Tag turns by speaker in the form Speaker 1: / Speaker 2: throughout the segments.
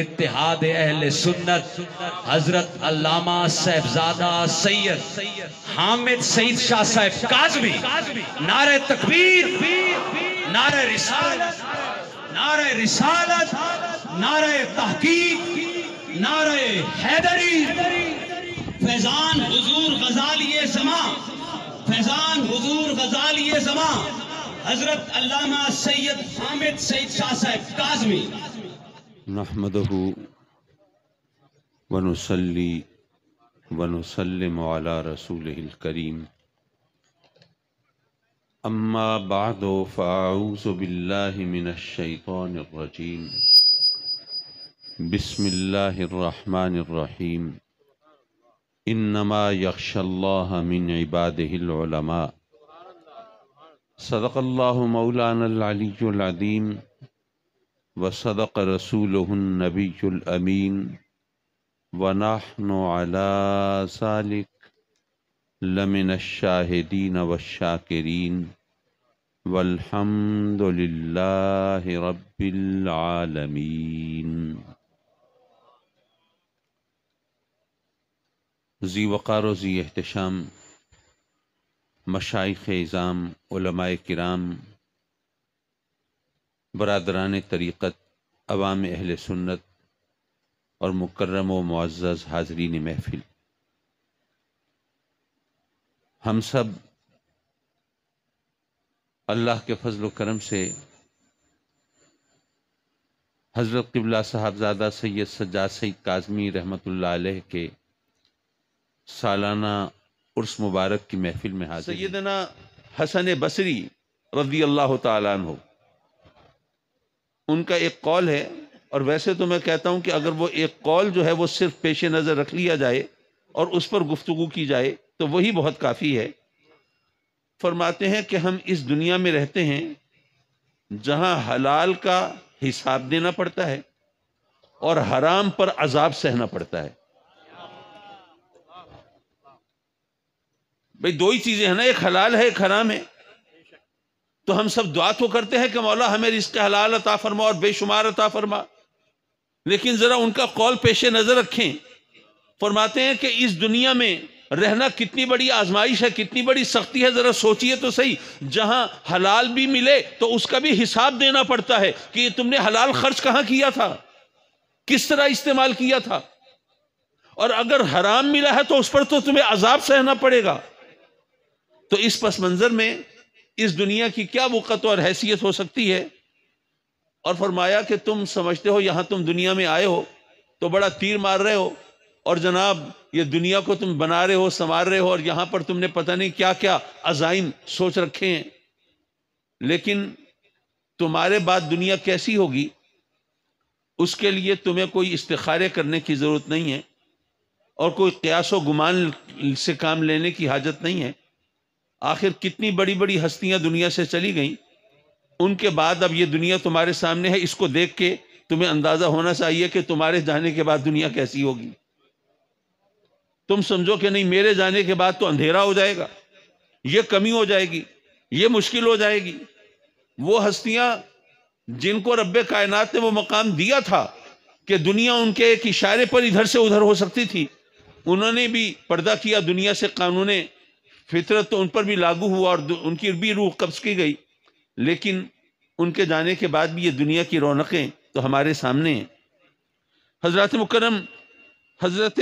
Speaker 1: इतिहाद अहल सुन्नत हजरत अलामा साहबजादा सैयद हामिद सईद शाह साहब काजमी नारे तकबीर नारे रिसाल नारे रिसाल नारे तहकीक नारे हैदरी फैजान हजूर गजाल ये समा फैजान हजूर गजाल ये समा हजरत अलामा सैयद हामिद सईद शाह साहब काजमी नहमदह वनसली वनसलम अला रसूल करीम अम्मा बाद फ़ाउज़बिल्लिमिनशैतरजीम बसमीम इन्नमा यक्षमिन इबादमा सदक़ल्ला मौलानदीम वसदक रसूल नबीमीन वनाहन सालिक लमिन शाहिदीन वशाकरीन वल्हम्दुलिल्लाह रब्बिलआलमीन जी वक़ार ज़ी अहतशाम मशाइ इज़ाम किराम बरदरान तरीक़त अवाम अहल सुन्नत और मुकर्रम व मुआज़ हाजरीन महफिल हम सब अल्लाह के फजल करम से हज़रत किबला साहबजादा सैद सज्जाद सईद काजमी रहमत आलह के सालाना उर्स मुबारक की महफिल में हाजिर सैदना हसन बसरी रजी अल्लाह तु उनका एक कॉल है और वैसे तो मैं कहता हूं कि अगर वो एक कॉल जो है वो सिर्फ पेश नज़र रख लिया जाए और उस पर गुफ्तु की जाए तो वही बहुत काफ़ी है फरमाते हैं कि हम इस दुनिया में रहते हैं जहां हलाल का हिसाब देना पड़ता है और हराम पर अजाब सहना पड़ता है भाई दो ही चीज़ें हैं ना एक हलाल है एक हराम है तो हम सब दुआ तो करते हैं कि मौला हमें रिस्क हलाल अता फरमा और बेशुमार अता फरमा लेकिन ज़रा उनका कौल पेश नज़र रखें फरमाते हैं कि इस दुनिया में रहना कितनी बड़ी आजमाइश है कितनी बड़ी सख्ती है ज़रा सोचिए तो सही जहाँ हलाल भी मिले तो उसका भी हिसाब देना पड़ता है कि तुमने हलाल खर्च कहाँ किया था किस तरह इस्तेमाल किया था और अगर हराम मिला है तो उस पर तो तुम्हें अजाब सहना पड़ेगा तो इस पस मंज़र में इस दुनिया की क्या वक़त और हैसियत हो सकती है और फरमाया कि तुम समझते हो यहाँ तुम दुनिया में आए हो तो बड़ा तीर मार रहे हो और जनाब ये दुनिया को तुम बना रहे हो संवार रहे हो और यहाँ पर तुमने पता नहीं क्या क्या अजाइम सोच रखे हैं लेकिन तुम्हारे बाद दुनिया कैसी होगी उसके लिए तुम्हें कोई इस्तारे करने की ज़रूरत नहीं है और कोई क्यास व गुमान से काम लेने की हाजत नहीं है आखिर कितनी बड़ी बड़ी हस्तियां दुनिया से चली गईं उनके बाद अब ये दुनिया तुम्हारे सामने है इसको देख के तुम्हें अंदाज़ा होना चाहिए कि तुम्हारे जाने के बाद दुनिया कैसी होगी तुम समझो कि नहीं मेरे जाने के बाद तो अंधेरा हो जाएगा ये कमी हो जाएगी ये मुश्किल हो जाएगी वो हस्तियां जिनको रब कायनात ने वो मकाम दिया था कि दुनिया उनके एक इशारे पर इधर से उधर हो सकती थी उन्होंने भी पर्दा किया दुनिया से कानून फितरत तो उन पर भी लागू हुआ और उनकी भी रूह कब्ज की गई लेकिन उनके जाने के बाद भी ये दुनिया की रौनकें तो हमारे सामने हैं हज़रत मुकरम हज़रत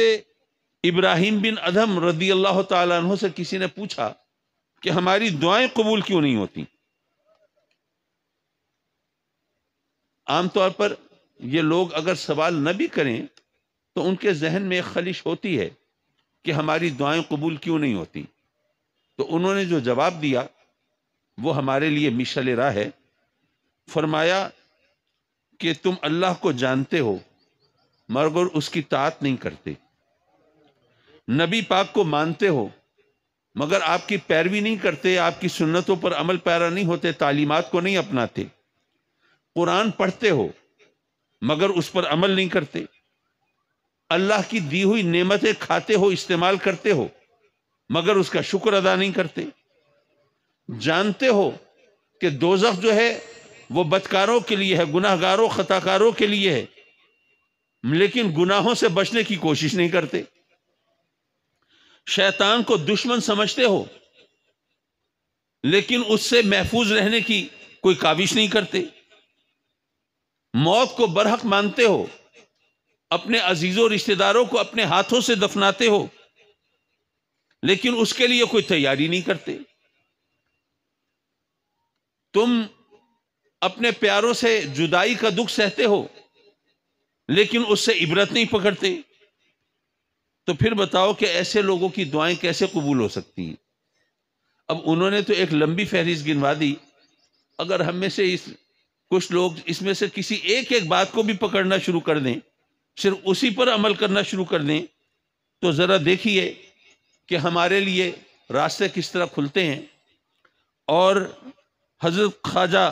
Speaker 1: इब्राहिम बिन अदम रदी अल्लाह तहों से किसी ने पूछा कि हमारी दुआएं कबूल क्यों नहीं होती आमतौर पर ये लोग अगर सवाल न भी करें तो उनके जहन में एक खलिश होती है कि हमारी दुआएं कबूल क्यों नहीं होती तो उन्होंने जो जवाब दिया वो हमारे लिए मिशल राह है फरमाया कि तुम अल्लाह को जानते हो मगर उसकी तात नहीं करते नबी पाक को मानते हो मगर आपकी पैरवी नहीं करते आपकी सुन्नतों पर अमल पैरा नहीं होते तालीमत को नहीं अपनाते कुरान पढ़ते हो मगर उस पर अमल नहीं करते अल्लाह की दी हुई नेमतें खाते हो इस्तेमाल करते हो मगर उसका शुक्र अदा नहीं करते जानते हो कि दोजख जो है वो बदकारों के लिए है गुनाहगारों खताकारों के लिए है लेकिन गुनाहों से बचने की कोशिश नहीं करते शैतान को दुश्मन समझते हो लेकिन उससे महफूज रहने की कोई काबिश नहीं करते मौत को बरहक मानते हो अपने अजीजों रिश्तेदारों को अपने हाथों से दफनाते हो लेकिन उसके लिए कोई तैयारी नहीं करते तुम अपने प्यारों से जुदाई का दुख सहते हो लेकिन उससे इबरत नहीं पकड़ते तो फिर बताओ कि ऐसे लोगों की दुआएं कैसे कबूल हो सकती हैं अब उन्होंने तो एक लंबी फहरिस्त गिनवा दी अगर हम में से इस कुछ लोग इसमें से किसी एक एक बात को भी पकड़ना शुरू कर दें सिर्फ उसी पर अमल करना शुरू कर दें तो ज़रा देखिए कि हमारे लिए रास्ते किस तरह खुलते हैं और हज़रत ख्वाजा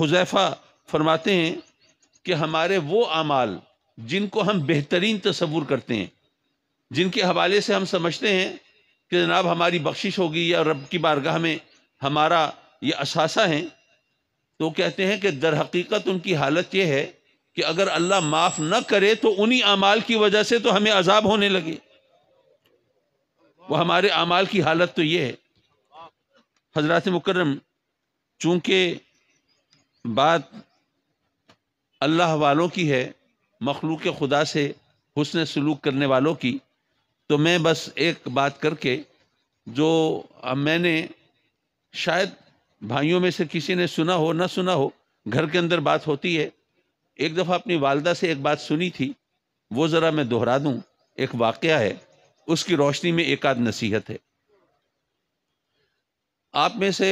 Speaker 1: हुजैफा फरमाते हैं कि हमारे वो अमाल जिनको हम बेहतरीन तस्वूर करते हैं जिनके हवाले से हम समझते हैं कि जनाब हमारी बख्शिश होगी या रब की बारगाह में हमारा ये असासा है तो कहते हैं कि दर हकीकत उनकी हालत यह है कि अगर अल्लाह माफ़ न करे तो उन्हीं अमाल की वजह से तो हमें अजाब होने लगे वो हमारे अमाल की हालत तो ये है हजरत मुकर्रम चूँकि बात अल्लाह वालों की है मखलूक खुदा से हुसन सलूक करने वालों की तो मैं बस एक बात करके जो मैंने शायद भाइयों में से किसी ने सुना हो ना सुना हो घर के अंदर बात होती है एक दफ़ा अपनी वालदा से एक बात सुनी थी वो ज़रा मैं दोहरा दूँ एक वाक़ है उसकी रोशनी में एक आध नसीहत है आप में से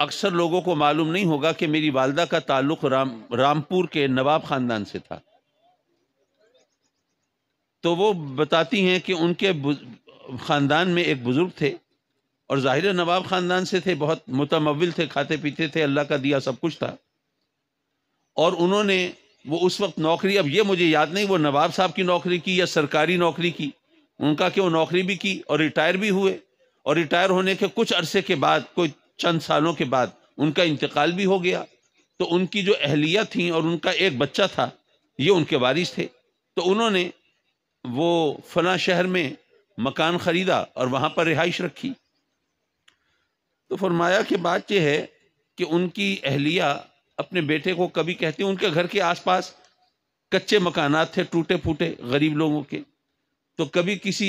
Speaker 1: अक्सर लोगों को मालूम नहीं होगा कि मेरी वालदा का ताल्लुक राम रामपुर के नवाब ख़ानदान से था तो वो बताती हैं कि उनके ख़ानदान में एक बुज़ुर्ग थे और ज़ाहिर नवाब ख़ानदान से थे बहुत मुतमविल थे खाते पीते थे अल्लाह का दिया सब कुछ था और उन्होंने वो उस वक्त नौकरी अब ये मुझे याद नहीं वो नवाब साहब की नौकरी की या सरकारी नौकरी की उनका क्यों नौकरी भी की और रिटायर भी हुए और रिटायर होने के कुछ अरसे के बाद कोई चंद सालों के बाद उनका इंतकाल भी हो गया तो उनकी जो अहलिया थी और उनका एक बच्चा था ये उनके वारिस थे तो उन्होंने वो फना शहर में मकान ख़रीदा और वहाँ पर रिहाइश रखी तो फरमाया कि बात यह है कि उनकी अहलिया अपने बेटे को कभी कहती उनके घर के आसपास कच्चे मकानात थे टूटे फूटे गरीब लोगों के तो कभी किसी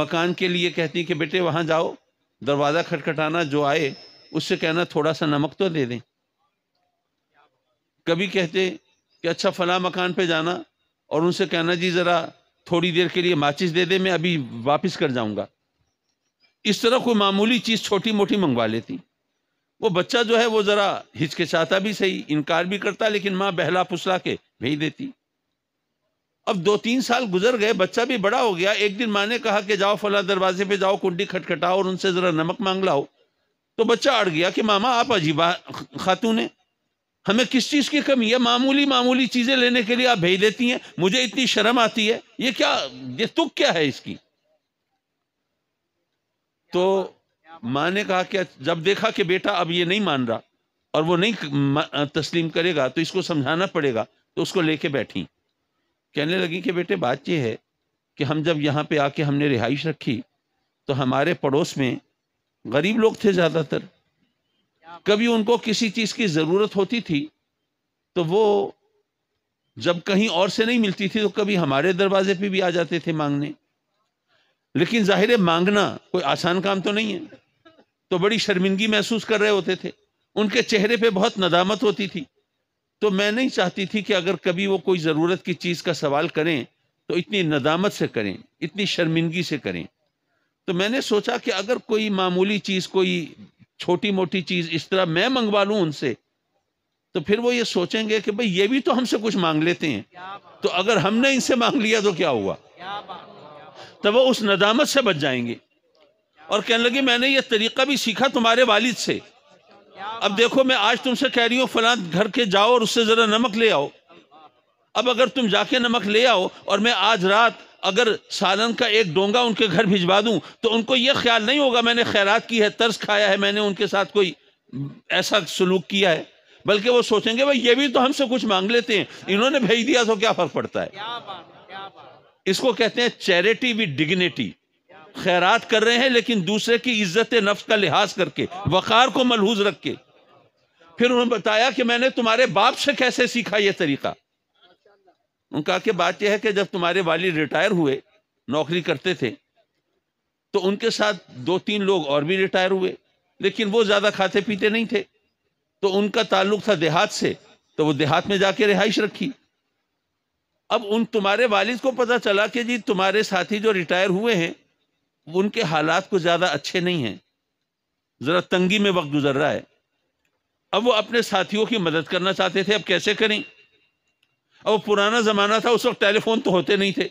Speaker 1: मकान के लिए कहती कि बेटे वहाँ जाओ दरवाज़ा खटखटाना जो आए उससे कहना थोड़ा सा नमक तो दे दें कभी कहते कि अच्छा फला मकान पे जाना और उनसे कहना जी ज़रा थोड़ी देर के लिए माचिस दे दे मैं अभी वापस कर जाऊंगा इस तरह कोई मामूली चीज़ छोटी मोटी मंगवा लेती वो बच्चा जो है वो ज़रा हिचकिचाता भी सही इनकार भी करता लेकिन माँ बहला फुसला के भेज देती अब दो तीन साल गुजर गए बच्चा भी बड़ा हो गया एक दिन माँ ने कहा कि जाओ फला दरवाजे पे जाओ कुंडी खटखटाओ और उनसे ज़रा नमक मांग लाओ तो बच्चा अड़ गया कि मामा आप अजीबा खातून है हमें किस चीज़ की कमी है मामूली मामूली चीज़ें लेने के लिए आप भेज देती हैं मुझे इतनी शर्म आती है ये क्या ये तुक क्या है इसकी तो माँ ने कहा कि जब देखा कि बेटा अब ये नहीं मान रहा और वो नहीं तस्लीम करेगा तो इसको समझाना पड़ेगा तो उसको लेके बैठी कहने लगी कि बेटे बात यह है कि हम जब यहाँ पे आके हमने रिहाइश रखी तो हमारे पड़ोस में गरीब लोग थे ज़्यादातर कभी उनको किसी चीज़ की ज़रूरत होती थी तो वो जब कहीं और से नहीं मिलती थी तो कभी हमारे दरवाजे पे भी आ जाते थे मांगने लेकिन जाहिर है मांगना कोई आसान काम तो नहीं है तो बड़ी शर्मिंदगी महसूस कर रहे होते थे उनके चेहरे पे बहुत नदामत होती थी तो मैं नहीं चाहती थी कि अगर कभी वो कोई ज़रूरत की चीज़ का सवाल करें तो इतनी नदामत से करें इतनी शर्मिंदगी से करें तो मैंने सोचा कि अगर कोई मामूली चीज़ कोई छोटी मोटी चीज़ इस तरह मैं मंगवा लूँ उनसे तो फिर वो ये सोचेंगे कि भाई ये भी तो हमसे कुछ मांग लेते हैं तो अगर हमने इनसे मांग लिया तो क्या हुआ तो वो उस नदामत से बच जाएंगे और कहने लगे मैंने ये तरीका भी सीखा तुम्हारे वालिद से अब देखो मैं आज तुमसे कह रही हूँ फला घर के जाओ और उससे जरा नमक ले आओ अब अगर तुम जाके नमक ले आओ और मैं आज रात अगर सालन का एक डोंगा उनके घर भिजवा दूं तो उनको यह ख्याल नहीं होगा मैंने खैरात की है तर्स खाया है मैंने उनके साथ कोई ऐसा सलूक किया है बल्कि वो सोचेंगे भाई ये भी तो हमसे कुछ मांग लेते हैं इन्होंने भेज दिया तो क्या फर्क पड़ता है इसको कहते हैं चैरिटी विद डिग्निटी खैरात कर रहे हैं लेकिन दूसरे की इज्जत नफ्स का लिहाज करके वक़ार को मलहूज रख के फिर उन्होंने बताया कि मैंने तुम्हारे बाप से कैसे सीखा यह तरीका उनका कि बात यह है कि जब तुम्हारे वाली रिटायर हुए नौकरी करते थे तो उनके साथ दो तीन लोग और भी रिटायर हुए लेकिन वो ज़्यादा खाते पीते नहीं थे तो उनका ताल्लुक था देहात से तो वो देहात में जाके रिहाइश रखी अब उन तुम्हारे वालिद को पता चला कि जी तुम्हारे साथी जो रिटायर हुए हैं उनके हालात को ज़्यादा अच्छे नहीं हैं ज़रा तंगी में वक्त गुजर रहा है अब वो अपने साथियों की मदद करना चाहते थे अब कैसे करें अब वो पुराना ज़माना था उस वक्त टेलीफोन तो होते नहीं थे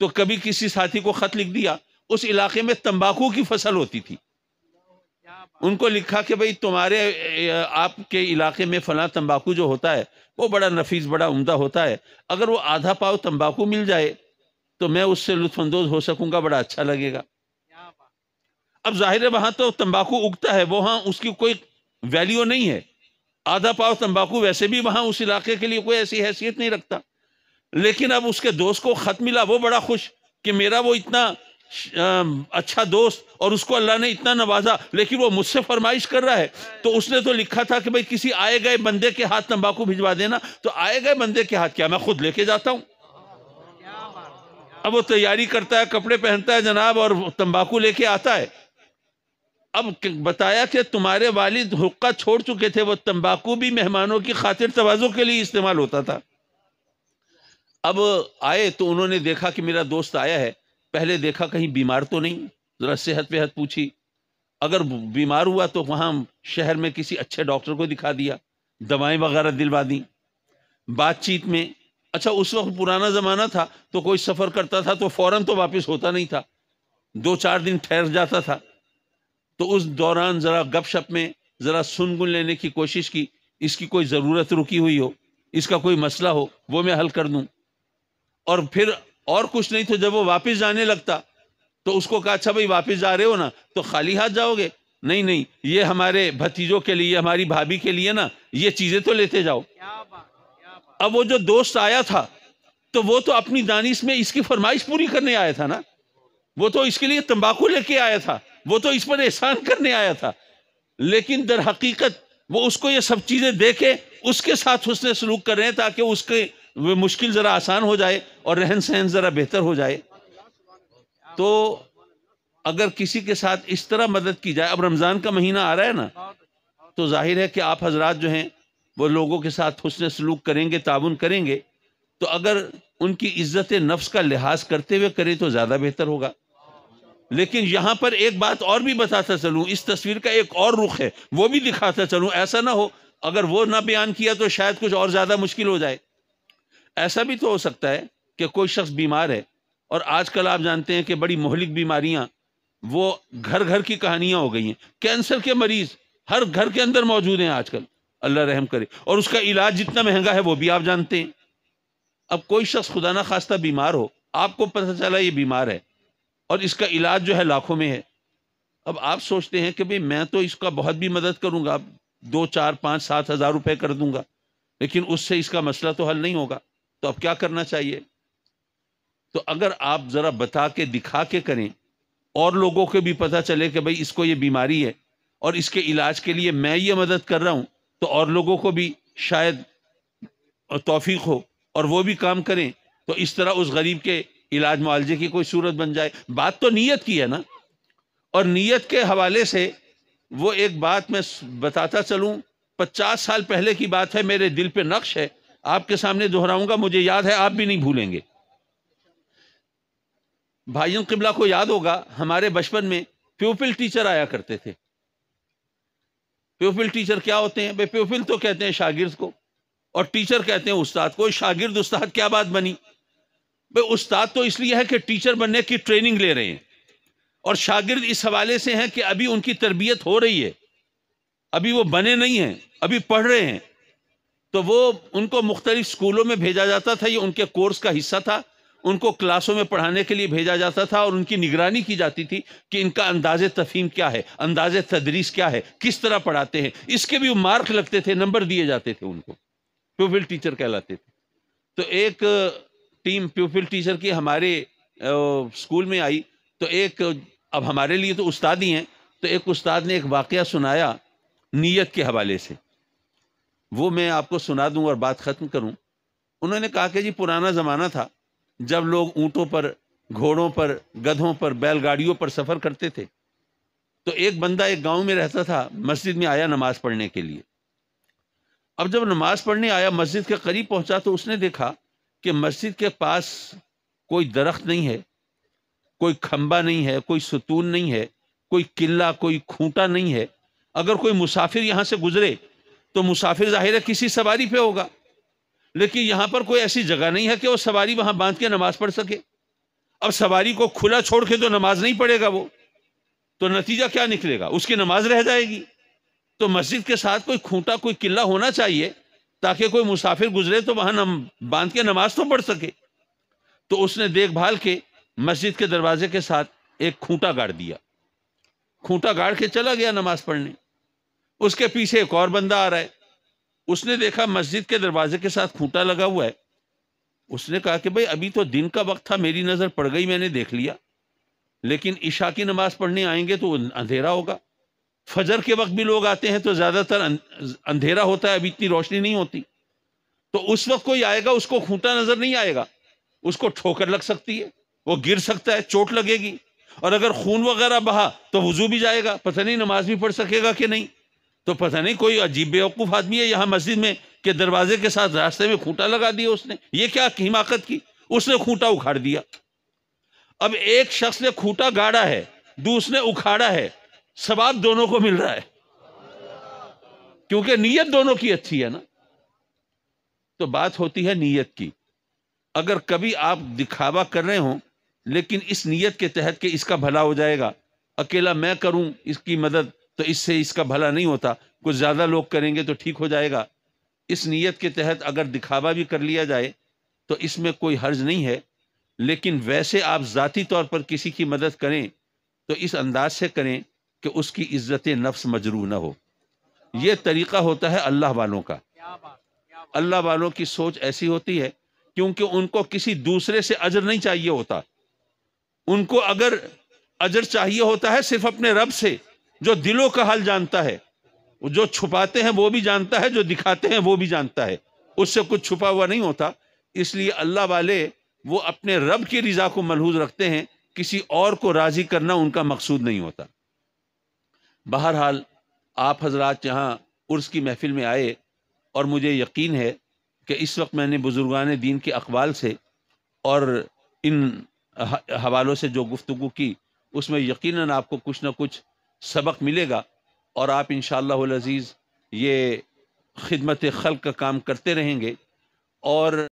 Speaker 1: तो कभी किसी साथी को ख़त लिख दिया उस इलाके में तंबाकू की फसल होती थी उनको लिखा कि भाई तुम्हारे आपके इलाके में फला तंबाकू जो होता है वो बड़ा नफीस बड़ा उमदा होता है अगर वो आधा पाव तंबाकू मिल जाए तो मैं उससे लुफानंदोज हो सकूंगा बड़ा अच्छा लगेगा अब जाहिर है वहां तो तंबाकू उगता है वहां उसकी कोई वैल्यू नहीं है आधा पाव तंबाकू वैसे भी वहां उस इलाके के लिए कोई ऐसी हैसियत नहीं रखता लेकिन अब उसके दोस्त को खत मिला वो बड़ा खुश कि मेरा वो इतना अच्छा दोस्त और उसको अल्लाह ने इतना नवाजा लेकिन वो मुझसे फरमाइश कर रहा है तो उसने तो लिखा था कि भाई किसी आए गए बंदे के हाथ तंबाकू भिजवा देना तो आए गए बंदे के हाथ क्या मैं खुद लेके जाता हूँ अब वो तैयारी करता है कपड़े पहनता है जनाब और तंबाकू लेके आता है अब बताया कि तुम्हारे वालिद हुक्का छोड़ चुके थे वो तंबाकू भी मेहमानों की खातिर तोज़ो के लिए इस्तेमाल होता था अब आए तो उन्होंने देखा कि मेरा दोस्त आया है पहले देखा कहीं बीमार तो नहीं ज़रा सेहत वेहत पूछी अगर बीमार हुआ तो वहाँ शहर में किसी अच्छे डॉक्टर को दिखा दिया दवाएं वगैरह दिलवा दी बातचीत में अच्छा उस वक्त पुराना ज़माना था तो कोई सफ़र करता था तो फ़ौर तो वापस होता नहीं था दो चार दिन ठहर जाता था तो उस दौरान ज़रा गपशप में ज़रा सुनगुन लेने की कोशिश की इसकी कोई ज़रूरत रुकी हुई हो इसका कोई मसला हो वो मैं हल कर दूँ और फिर और कुछ नहीं तो जब वो वापस जाने लगता तो उसको कहा अच्छा भाई वापस जा रहे हो ना तो खाली हाथ जाओगे नहीं नहीं ये हमारे भतीजों के लिए हमारी भाभी के लिए ना ये चीज़ें तो लेते जाओ अब वो जो दोस्त आया था तो वो तो अपनी दानिश में इसकी फरमाइश पूरी करने आया था ना वो तो इसके लिए तंबाकू लेके आया था वो तो इस पर एहसान करने आया था लेकिन दर हकीकत वो उसको ये सब चीज़ें देखे उसके साथ उसने सलूक कर रहे हैं ताकि उसके मुश्किल ज़रा आसान हो जाए और रहन सहन ज़रा बेहतर हो जाए तो अगर किसी के साथ इस तरह मदद की जाए अब रमज़ान का महीना आ रहा है ना तो जाहिर है कि आप हजरात जो हैं वो लोगों के साथ हसन सलूक करेंगे ताउन करेंगे तो अगर उनकी इज्जत नफ्स का लिहाज करते हुए करें तो ज़्यादा बेहतर होगा लेकिन यहाँ पर एक बात और भी बताता चलूँ इस तस्वीर का एक और रुख है वो भी दिखाता चलूँ ऐसा ना हो अगर वो ना बयान किया तो शायद कुछ और ज़्यादा मुश्किल हो जाए ऐसा भी तो हो सकता है कि कोई शख्स बीमार है और आजकल आप जानते हैं कि बड़ी मोहलिक बीमारियाँ वो घर घर की कहानियाँ हो गई हैं कैंसर के मरीज़ हर घर के अंदर मौजूद हैं आजकल अल्लाह रहम करे और उसका इलाज जितना महंगा है वो भी आप जानते हैं अब कोई शख्स खुदा ना खास्ता बीमार हो आपको पता चला ये बीमार है और इसका इलाज जो है लाखों में है अब आप सोचते हैं कि भाई मैं तो इसका बहुत भी मदद करूंगा दो चार पाँच सात हज़ार रुपये कर दूंगा लेकिन उससे इसका मसला तो हल नहीं होगा तो अब क्या करना चाहिए तो अगर आप ज़रा बता के दिखा के करें और लोगों को भी पता चले कि भाई इसको ये बीमारी है और इसके इलाज के लिए मैं ये मदद कर रहा हूँ तो और लोगों को भी शायद तोफीक हो और वो भी काम करें तो इस तरह उस गरीब के इलाज मुआवजे की कोई सूरत बन जाए बात तो नीयत की है ना और नीयत के हवाले से वो एक बात मैं बताता चलूँ पचास साल पहले की बात है मेरे दिल पे नक्श है आपके सामने दोहराऊंगा मुझे याद है आप भी नहीं भूलेंगे भाइयों किबला को याद होगा हमारे बचपन में प्यूपिल टीचर आया करते थे प्योफिल टीचर क्या होते हैं भाई प्योफिल तो कहते हैं शागिर्द को और टीचर कहते हैं उस्ताद को शागिर्द उस्ताद क्या बात बनी भाई उस्ताद तो इसलिए है कि टीचर बनने की ट्रेनिंग ले रहे हैं और शागिर्द इस हवाले से हैं कि अभी उनकी तरबियत हो रही है अभी वो बने नहीं हैं अभी पढ़ रहे हैं तो वो उनको मुख्तलिफ स्कूलों में भेजा जाता था ये उनके कोर्स का हिस्सा था उनको क्लासों में पढ़ाने के लिए भेजा जाता था और उनकी निगरानी की जाती थी कि इनका अंदाज तफीम क्या है अंदाज तदरीस क्या है किस तरह पढ़ाते हैं इसके भी मार्क लगते थे नंबर दिए जाते थे उनको प्यूफिल टीचर कहलाते थे तो एक टीम प्यूफिल टीचर की हमारे स्कूल में आई तो एक अब हमारे लिए तो उस्ताद ही हैं तो एक उस्ताद ने एक वाक़ सुनाया नीयत के हवाले से वो मैं आपको सुना दूँ और बात ख़त्म करूँ उन्होंने कहा कि जी पुराना ज़माना था जब लोग ऊँटों पर घोड़ों पर गधों पर बैलगाड़ियों पर सफ़र करते थे तो एक बंदा एक गांव में रहता था मस्जिद में आया नमाज पढ़ने के लिए अब जब नमाज पढ़ने आया मस्जिद के करीब पहुंचा तो उसने देखा कि मस्जिद के पास कोई दरख्त नहीं है कोई खम्बा नहीं है कोई सुतून नहीं है कोई किला कोई खूंटा नहीं है अगर कोई मुसाफिर यहाँ से गुजरे तो मुसाफिर ज़ाहिर है किसी सवारी पे होगा लेकिन यहाँ पर कोई ऐसी जगह नहीं है कि वो सवारी वहाँ बांध के नमाज पढ़ सके अब सवारी को खुला छोड़ के तो नमाज नहीं पढ़ेगा वो तो नतीजा क्या निकलेगा उसकी नमाज रह जाएगी तो मस्जिद के साथ कोई खूंटा कोई किला होना चाहिए ताकि कोई मुसाफिर गुजरे तो वहाँ बांध के नमाज तो पढ़ सके तो उसने देखभाल के मस्जिद के दरवाजे के साथ एक खूंटा गाड़ दिया खूंटा गाड़ के चला गया नमाज पढ़ने उसके पीछे एक और बंदा आ रहा है उसने देखा मस्जिद के दरवाजे के साथ खूंटा लगा हुआ है उसने कहा कि भाई अभी तो दिन का वक्त था मेरी नज़र पड़ गई मैंने देख लिया लेकिन ईशा की नमाज पढ़ने आएंगे तो अंधेरा होगा फजर के वक्त भी लोग आते हैं तो ज़्यादातर अं-, अंधेरा होता है अभी इतनी रोशनी नहीं होती तो उस वक्त कोई आएगा उसको खूंटा नज़र नहीं आएगा उसको ठोकर लग सकती है वो गिर सकता है चोट लगेगी और अगर खून वगैरह बहा तो वजू भी जाएगा पता नहीं नमाज भी पढ़ सकेगा कि नहीं तो पता नहीं कोई अजीब बेवकूफ़ आदमी है यहाँ मस्जिद में के दरवाजे के साथ रास्ते में खूंटा लगा दिया उसने ये क्या हिमाकत की उसने खूंटा उखाड़ दिया अब एक शख्स ने खूंटा गाड़ा है दूसरे उखाड़ा है सवाब दोनों को मिल रहा है क्योंकि नीयत दोनों की अच्छी है ना तो बात होती है नीयत की अगर कभी आप दिखावा कर रहे हो लेकिन इस नीयत के तहत के इसका भला हो जाएगा अकेला मैं करूं इसकी मदद तो इससे इसका भला नहीं होता कुछ ज़्यादा लोग करेंगे तो ठीक हो जाएगा इस नीयत के तहत अगर दिखावा भी कर लिया जाए तो इसमें कोई हर्ज नहीं है लेकिन वैसे आप ज़ाती तौर पर किसी की मदद करें तो इस अंदाज से करें कि उसकी इज्जत नफ्स मजरू ना हो यह तरीक़ा होता है अल्लाह वालों का अल्लाह वालों की सोच ऐसी होती है क्योंकि उनको किसी दूसरे से अजर नहीं चाहिए होता उनको अगर अजर चाहिए होता है सिर्फ अपने रब से जो दिलों का हाल जानता है जो छुपाते हैं वो भी जानता है जो दिखाते हैं वो भी जानता है उससे कुछ छुपा हुआ नहीं होता इसलिए अल्लाह वाले वो अपने रब की रिजा को मलहूज रखते हैं किसी और को राज़ी करना उनका मकसूद नहीं होता बहरहाल आप हजरात यहाँ उर्स की महफिल में आए और मुझे यकीन है कि इस वक्त मैंने बुज़ुर्गान दीन के अकबाल से और इन हवालों से जो गुफ्तु की उसमें यकीनन आपको कुछ ना कुछ सबक मिलेगा और आप इन शज़ीज़ ये खिदमत खल का काम करते रहेंगे और